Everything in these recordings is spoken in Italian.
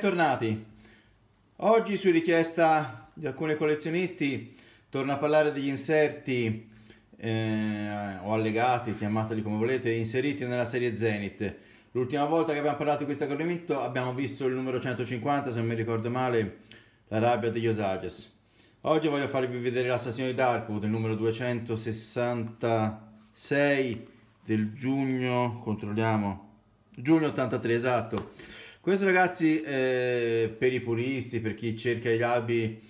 bentornati. Oggi su richiesta di alcuni collezionisti torno a parlare degli inserti eh, o allegati, chiamateli come volete, inseriti nella serie Zenith. L'ultima volta che abbiamo parlato di questo argomento abbiamo visto il numero 150, se non mi ricordo male, la rabbia degli Osages. Oggi voglio farvi vedere l'assassino di Darkwood, il numero 266 del giugno, controlliamo, giugno 83 esatto questo ragazzi per i puristi, per chi cerca gli albi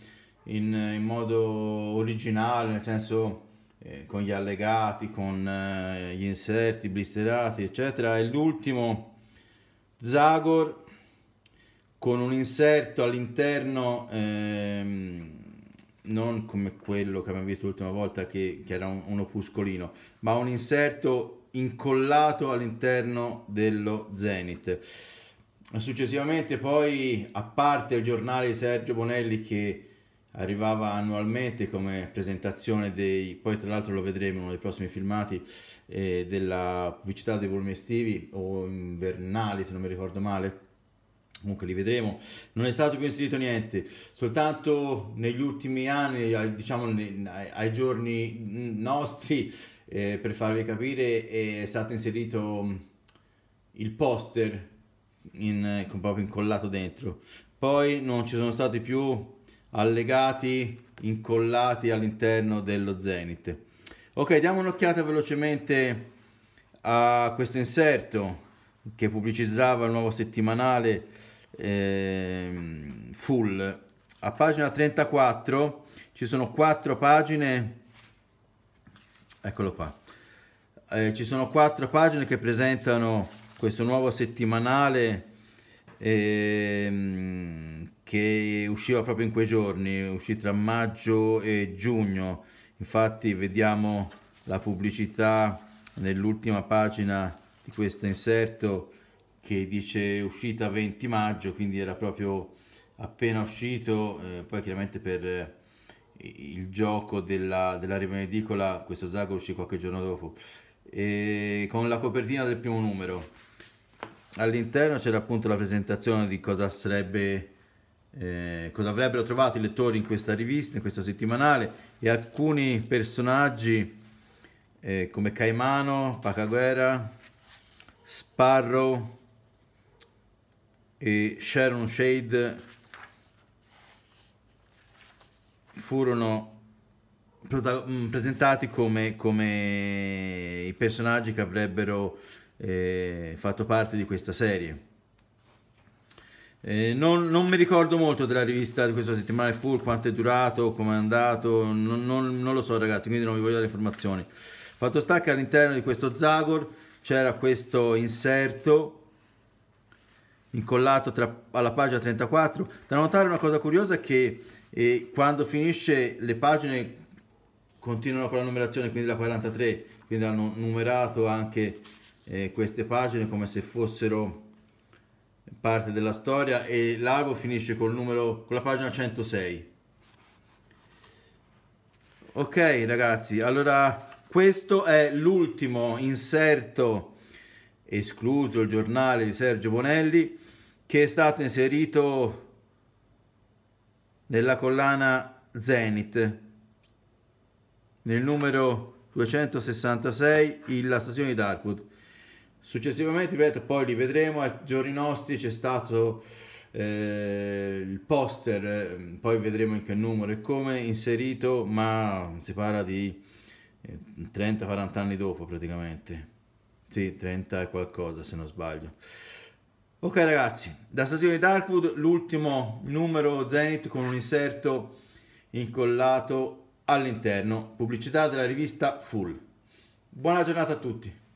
in, in modo originale, nel senso eh, con gli allegati, con eh, gli inserti blisterati, eccetera, è l'ultimo Zagor con un inserto all'interno ehm, non come quello che abbiamo visto l'ultima volta che, che era un, un, opuscolino, ma un inserto incollato all'interno dello Zenith successivamente poi, a parte il giornale di Sergio Bonelli che arrivava annualmente come presentazione dei, poi tra l'altro lo vedremo nei prossimi filmati, eh, della pubblicità dei volumi estivi o invernali se non mi ricordo male, comunque li vedremo, non è stato più inserito niente, soltanto negli ultimi anni, diciamo ai giorni nostri, eh, per farvi capire, è stato inserito il poster in, eh, proprio incollato dentro. Poi non ci sono stati più allegati incollati all'interno dello Zenith. Ok, diamo un'occhiata velocemente a questo inserto che pubblicizzava il nuovo settimanale eh, full. A pagina 34 ci sono quattro pagine, eccolo qua, eh, ci sono quattro pagine che presentano questo nuovo settimanale ehm, che usciva proprio in quei giorni, uscì tra maggio e giugno. Infatti vediamo la pubblicità nell'ultima pagina di questo inserto che dice uscita 20 maggio, quindi era proprio appena uscito, eh, poi chiaramente per eh, il gioco della, della Riven Edicola questo Zago uscì qualche giorno dopo, e con la copertina del primo numero all'interno c'era appunto la presentazione di cosa sarebbe eh, cosa avrebbero trovato i lettori in questa rivista, in questo settimanale e alcuni personaggi eh, come Caimano, Pacaguerra, Sparrow e Sharon Shade furono Mm, presentati come, come, i personaggi che avrebbero eh, fatto parte di questa serie. Eh, non, non, mi ricordo molto della rivista di questa settimana full, quanto è durato, come è andato, non, non, non, lo so ragazzi, quindi non vi voglio dare informazioni. Fatto sta che all'interno di questo Zagor c'era questo inserto incollato tra, alla pagina 34. Da notare una cosa curiosa è che eh, quando finisce le pagine continuano con la numerazione, quindi la 43, quindi hanno numerato anche eh, queste pagine come se fossero parte della storia e l'albo finisce col numero, con la pagina 106. Ok ragazzi, allora questo è l'ultimo inserto, escluso il giornale di Sergio Bonelli, che è stato inserito nella collana Zenith nel numero 266 la stazione di Darkwood. Successivamente, ripeto, poi li vedremo ai giorni nostri, c'è stato eh, il poster, eh, poi vedremo in che numero e come inserito, ma si parla di 30-40 eh, anni dopo praticamente. Sì, 30 e qualcosa se non sbaglio. Ok ragazzi, da stazione di Darkwood l'ultimo numero Zenith con un inserto incollato all'interno. Pubblicità della rivista Full. Buona giornata a tutti.